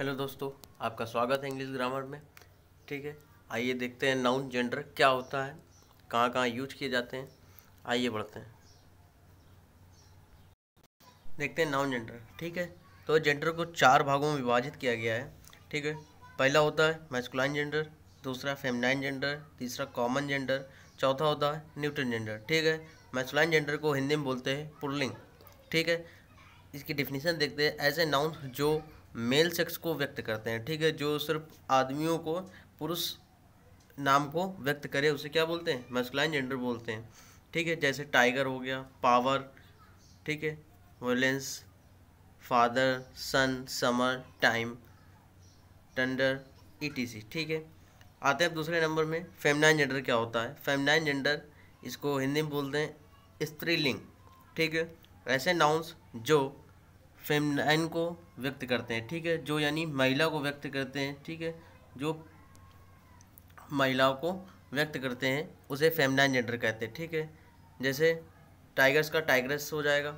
hello दोस्तों आपका स्वागत है इंग्लिश ग्रामर में ठीक है आइए देखते हैं नाउन जेंडर क्या होता है कहाँ कहाँ यूज किए जाते हैं आइए बढ़ते हैं देखते हैं नाउन जेंडर ठीक है तो जेंडर को चार भागों में विभाजित किया गया है ठीक है पहला होता है मैस्कुलाइन जेंडर दूसरा फेमनाइन जेंडर तीसरा कॉमन जेंडर चौथा होता है न्यूट्रन जेंडर ठीक है मैस्कुलाइन जेंडर को हिंदी में बोलते हैं पुरलिंग ठीक है इसकी डिफिनीसन देखते हैं ऐसे नाउन जो मेल सेक्स को व्यक्त करते हैं ठीक है जो सिर्फ आदमियों को पुरुष नाम को व्यक्त करे उसे क्या बोलते हैं मस्कुलाइन जेंडर बोलते हैं ठीक है जैसे टाइगर हो गया पावर ठीक है violence father sun summer time thunder ETC ठीक है आते हैं दूसरे नंबर में फेमनाइन जेंडर क्या होता है फेमनाइन जेंडर इसको हिंदी में बोलते हैं स्त्रीलिंग ठीक है ऐसे नाउन्स जो फेमनाइन को व्यक्त करते हैं ठीक है जो यानी महिला को व्यक्त करते हैं ठीक है जो महिलाओं को व्यक्त करते हैं उसे फेमनाइन जेंडर कहते हैं ठीक है जैसे टाइगर्स का टाइगर्स हो जाएगा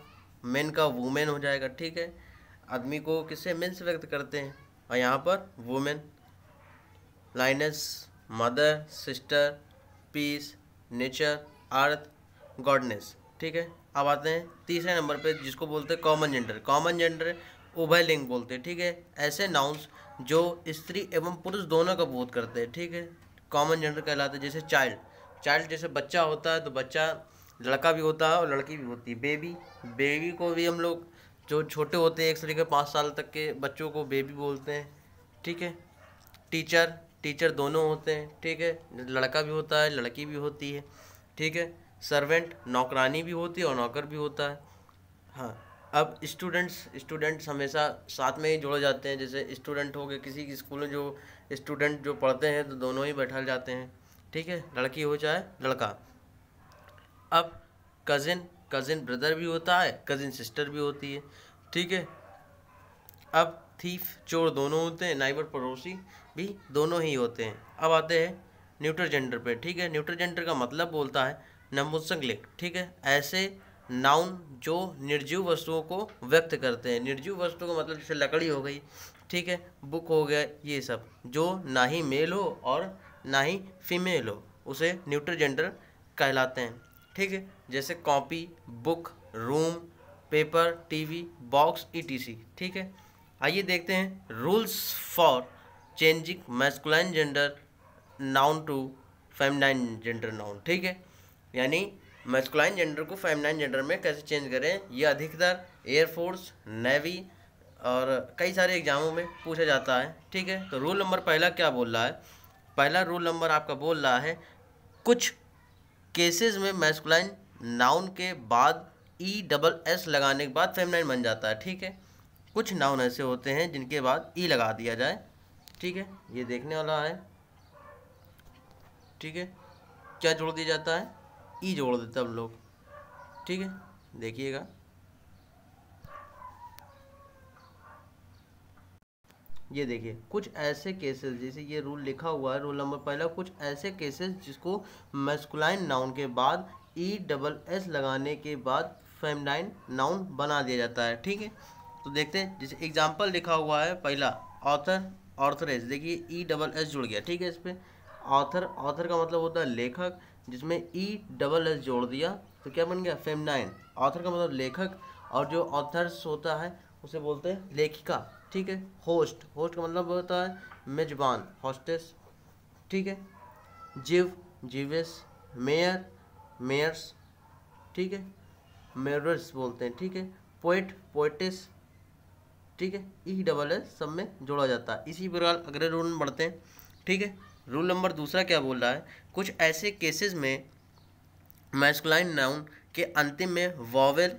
मेन का वुमेन हो जाएगा ठीक है आदमी को किससे मेन से व्यक्त करते हैं और यहाँ पर women lines mother sister peace nature earth goddess ठीक है अब आते हैं तीसरे नंबर पे जिसको बोलते हैं कॉमन जेंडर कॉमन जेंडर उभय लिंग बोलते हैं ठीक है ऐसे नाउंस जो स्त्री एवं पुरुष दोनों का बोध करते हैं ठीक है कॉमन जेंडर कहलाते हैं जैसे चाइल्ड चाइल्ड जैसे बच्चा होता है तो बच्चा लड़का भी होता है और लड़की भी होती है बेबी बेबी को भी हम लोग जो छोटे होते हैं एक से लेकर पाँच साल तक के बच्चों को बेबी बोलते हैं ठीक है टीचर टीचर दोनों होते हैं ठीक है लड़का भी होता है लड़की भी होती है ठीक है सर्वेंट नौकरानी भी होती है और नौकर भी होता है हाँ अब स्टूडेंट्स स्टूडेंट्स हमेशा साथ में ही जुड़े जाते हैं जैसे स्टूडेंट हो गए किसी की स्कूल में जो स्टूडेंट जो पढ़ते हैं तो दोनों ही बैठा जाते हैं ठीक है लड़की हो चाहे लड़का अब कज़िन कज़िन ब्रदर भी होता है कज़िन सिस्टर भी होती है ठीक है अब थीफ चोर दोनों होते हैं नाइबर पड़ोसी भी दोनों ही होते हैं अब आते हैं न्यूट्रल जेंडर पे ठीक है न्यूट्रल जेंडर का मतलब बोलता है नपुंसक लिंग ठीक है ऐसे नाउन जो निर्जीव वस्तुओं को व्यक्त करते हैं निर्जीव वस्तुओं का मतलब जैसे लकड़ी हो गई ठीक है बुक हो गया ये सब जो ना ही मेल हो और ना ही फीमेल हो उसे न्यूट्रल जेंडर कहलाते हैं ठीक है जैसे copy book room paper TV box ETC ठीक है आइए देखते हैं rules for changing masculine gender noun to feminine gender noun ठीक है यानी मेस्कुलाइन जेंडर को फेमिनाइन जेंडर में कैसे चेंज करें यह अधिकतर एयरफोर्स नेवी और कई सारे एग्जामों में पूछा जाता है ठीक है तो रूल नंबर पहला क्या बोल रहा है पहला रूल नंबर आपका बोल रहा है कुछ केसेस में मैस्कुलाइन नाउन के बाद ई डबल एस लगाने के बाद फेमिनाइन बन जाता है ठीक है कुछ नाउन ऐसे होते हैं जिनके बाद ई e लगा दिया जाए ठीक है ये देखने वाला है ठीक है क्या जोड़ दिया जाता है ई जोड़ देते हम लोग ठीक है देखिएगा ये देखिए कुछ ऐसे केसेस जैसे ये रूल लिखा हुआ है रूल नंबर पहला कुछ ऐसे केसेस जिसको मैस्कुलाइन नाउन के बाद ई डबल एस लगाने के बाद फेमलाइन नाउन बना दिया जाता है ठीक है तो देखते हैं जैसे एग्जाम्पल लिखा हुआ है पहला ऑथर ऑर्थरेज देखिए ई डबल एस जुड़ गया ठीक है इस पर ऑथर ऑथर का मतलब होता है लेखक जिसमें ई डबल एस जोड़ दिया तो क्या बन गया फेम नाइन ऑथर का मतलब लेखक और जो ऑथर्स होता है उसे बोलते हैं लेखिका ठीक है होस्ट होस्ट का मतलब होता है मेजबान होस्टेस ठीक है जीव जीवेस मेयर मेयर्स ठीक है मेयर्स बोलते हैं ठीक है पोइट पोइटिस ठीक है ई डबल एस सब में जोड़ा जाता है इसी प्रकार अगले रूल में बढ़ते हैं ठीक है रूल नंबर दूसरा क्या बोल रहा है कुछ ऐसे केसेस में मैस्कुलाइन नाउन के अंतिम में वॉवेल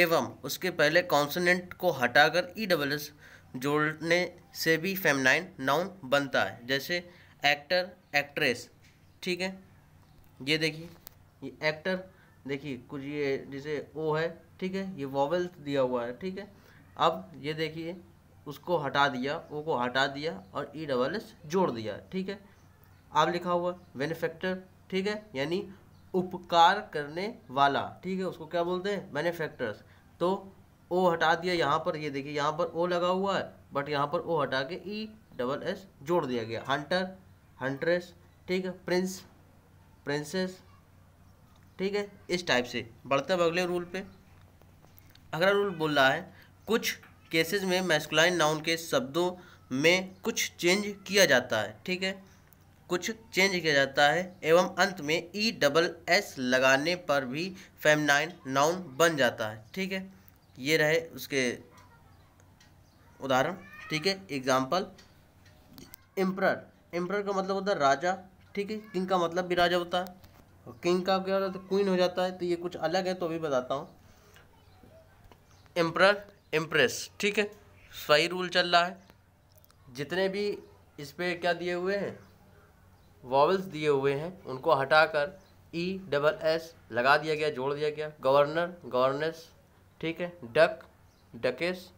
एवं उसके पहले कॉन्सोनेंट को हटाकर ई डबल एस जोड़ने से भी फेमनाइन नाउन बनता है जैसे एक्टर एक्ट्रेस ठीक है ये देखिए ये एक्टर देखिए कुछ ये जैसे ओ है ठीक है ये वॉवेल दिया हुआ है ठीक है अब ये देखिए उसको हटा दिया ओ को हटा दिया और ई डबल एस जोड़ दिया ठीक है आप लिखा हुआ मैन्युफैक्चर ठीक है यानी उपकार करने वाला ठीक है उसको क्या बोलते हैं मैन्युफैक्चरर्स तो ओ हटा दिया यहाँ पर ये देखिए यहाँ पर ओ लगा हुआ है बट यहाँ पर ओ हटा के ई डबल एस जोड़ दिया गया हंटर हंट्रेस ठीक है प्रिंस प्रिंसेस ठीक है इस टाइप से बढ़ते अब अगले रूल पे अगला रूल बोल रहा है कुछ केसेस में मैस्कुलाइन नाउन के शब्दों में कुछ चेंज किया जाता है ठीक है कुछ चेंज किया जाता है एवं अंत में ई डबल एस लगाने पर भी फेमनाइन नाउन बन जाता है ठीक है ये रहे उसके उदाहरण ठीक है एग्जाम्पल एम्प्रर एम्प्रर का मतलब होता है राजा ठीक है किंग का मतलब भी राजा होता है किंग का क्या होता है क्वीन हो जाता है तो ये कुछ अलग है तो अभी बताता हूँ एम्प्रर इम्प्रेस ठीक है सही रूल चल रहा है जितने भी इस पर क्या दिए हुए हैं वॉवल्स दिए हुए हैं उनको हटाकर ई डबल एस लगा दिया गया जोड़ दिया गया गवर्नर गवर्नेस ठीक है डक डकेस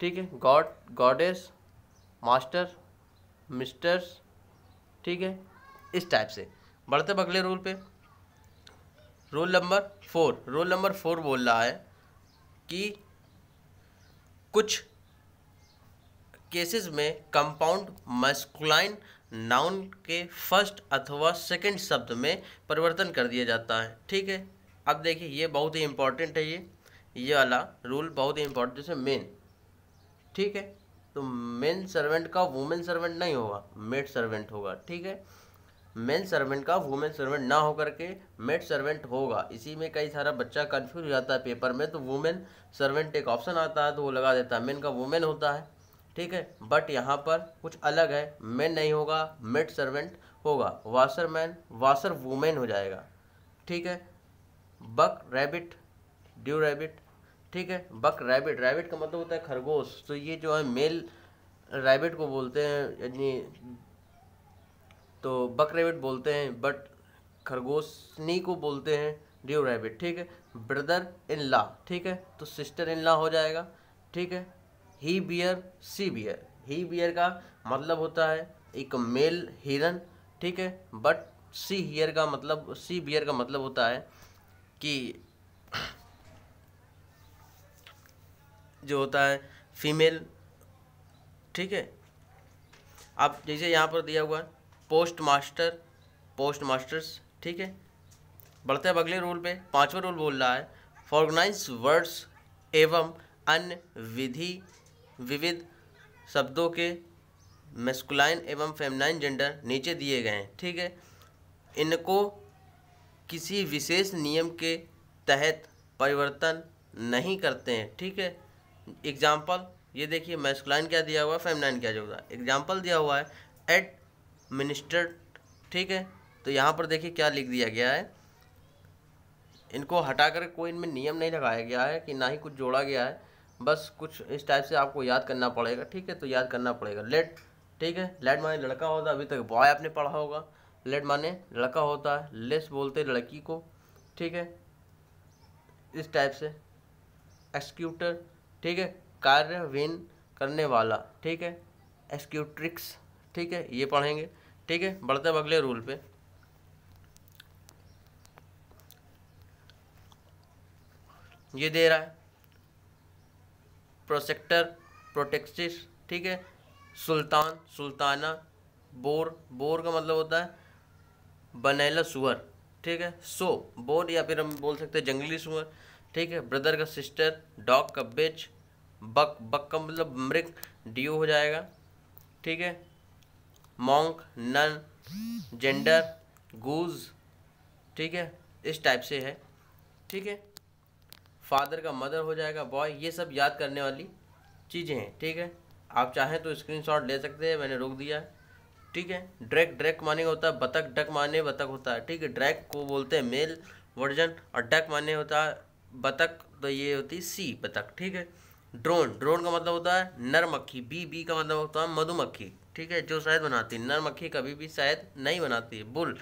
ठीक है गॉड गॉडेस मास्टर मिस्टर्स ठीक है इस टाइप से बढ़ते बगले रूल पे rule number four rule number four बोल रहा है कि कुछ केसेस में कंपाउंड मस्कुलाइन नाउन के फर्स्ट अथवा सेकंड शब्द में परिवर्तन कर दिया जाता है ठीक है अब देखिए ये बहुत ही इम्पोर्टेंट है ये ये वाला रूल बहुत ही इम्पोर्टेंट जैसे मेन ठीक है तो मेन सर्वेंट का वुमेन सर्वेंट नहीं होगा मेड सर्वेंट होगा ठीक है मेल सर्वेंट का वुमेन सर्वेंट ना होकर के मेड सर्वेंट होगा इसी में कई सारा बच्चा कन्फ्यूज हो जाता है पेपर में तो वुमेन सर्वेंट एक ऑप्शन आता है तो वो लगा देता है मेन का वुमेन होता है ठीक है बट यहाँ पर कुछ अलग है मेन नहीं होगा मेड सर्वेंट होगा वाशर मैन वाशर वुमेन हो जाएगा ठीक है बक रैबिट ड्यू रैबिट ठीक है बक रैबिट रैबिट का मतलब होता है खरगोश तो ये जो है मेल रैबिट को बोलते हैं यानी तो बक रेबिट बोलते हैं बट खरगोशनी को बोलते हैं ड्यू रेबिट ठीक है ब्रदर इन ला ठीक है तो सिस्टर इन ला हो जाएगा ठीक है he bear she bear he bear का मतलब होता है एक मेल हिरन ठीक है बट सी हियर का मतलब सी बियर का मतलब होता है कि जो होता है फीमेल ठीक है आप जैसे यहाँ पर दिया हुआ है पोस्ट मास्टर पोस्ट मास्टर्स ठीक है बढ़ते हैं अगले रूल पे पांचवा रूल बोल रहा है फॉर्गनाइज वर्ड्स एवं अन्य विधि विविध शब्दों के मेस्कुलाइन एवं फेमनाइन जेंडर नीचे दिए गए हैं ठीक है इनको किसी विशेष नियम के तहत परिवर्तन नहीं करते हैं ठीक है एग्जाम्पल ये देखिए मैस्कुलाइन क्या दिया हुआ है फेमनाइन क्या दिया हुआ है एग्जाम्पल दिया हुआ है एट मिनिस्टर ठीक है तो यहाँ पर देखिए क्या लिख दिया गया है इनको हटाकर कोई इनमें नियम नहीं लगाया गया है कि ना ही कुछ जोड़ा गया है बस कुछ इस टाइप से आपको याद करना पड़ेगा ठीक है तो याद करना पड़ेगा लेट ठीक है लेट माने लड़का होता अभी तक बॉय आपने पढ़ा होगा लेट माने लड़का होता है लेस बोलते लड़की को ठीक है इस टाइप से एक्सक्यूटर ठीक है कार्य विन करने वाला ठीक है एक्सक्यूट्रिक्स ठीक है ये पढ़ेंगे ठीक है बढ़ते अगले रूल पे ये दे रहा है प्रोसेक्टर प्रोटेक्टिस ठीक है सुल्तान सुल्ताना बोर बोर का मतलब होता है बनेला सुअर ठीक है सो बोर या फिर हम बोल सकते हैं जंगली सुअर ठीक है ब्रदर का सिस्टर डॉग का बिच बक बक का मतलब मृग डी हो जाएगा ठीक है मॉन्क नन जेंडर गूज ठीक है इस टाइप से है ठीक है फादर का मदर हो जाएगा बॉय ये सब याद करने वाली चीज़ें हैं ठीक है आप चाहें तो स्क्रीनशॉट ले सकते हैं मैंने रोक दिया है ठीक है ड्रैक ड्रैक माने होता है बतख डक माने बतख होता है ठीक है ड्रैक को बोलते हैं मेल वर्जन और डक माने होता है बतख तो ये होती है सी बतख ठीक है ड्रोन ड्रोन का मतलब होता है नर मक्खी बी बी का मतलब होता है मधुमक्खी ठीक है जो शायद बनाती है नर मक्खी कभी भी शायद नहीं बनाती है बुल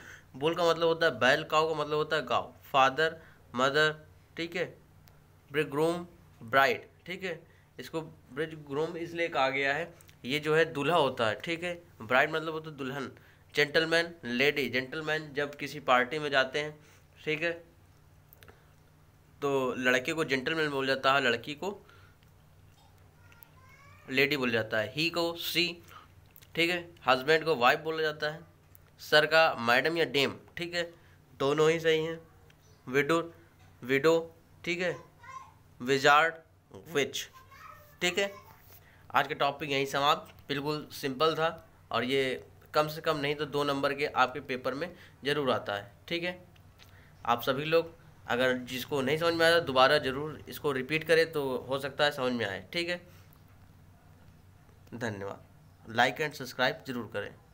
बुल का मतलब होता है बैल काओ का मतलब होता है गाओ फादर मदर ठीक है ब्रिज ग्रूम ब्राइड ठीक है इसको ब्रिज ग्रूम इसलिए कहा गया है ये जो है दूल्हा होता है ठीक है ब्राइड मतलब होता है दुल्हन जेंटलमैन लेडी जेंटलमैन जब किसी पार्टी में जाते हैं ठीक है तो लड़के को जेंटलमैन बोल जाता है लड़की को लेडी बोल जाता है ही को सी ठीक है हस्बैंड को वाइफ बोला जाता है सर का मैडम या डेम ठीक है दोनों ही सही हैं विडो विडो ठीक है विजार्ड विच ठीक है आज का टॉपिक यहीं समाप्त बिल्कुल सिंपल था और ये कम से कम नहीं तो दो नंबर के आपके पेपर में ज़रूर आता है ठीक है आप सभी लोग अगर जिसको नहीं समझ में आया दोबारा ज़रूर इसको रिपीट करें तो हो सकता है समझ में आए ठीक है धन्यवाद लाइक एंड सब्सक्राइब जरूर करें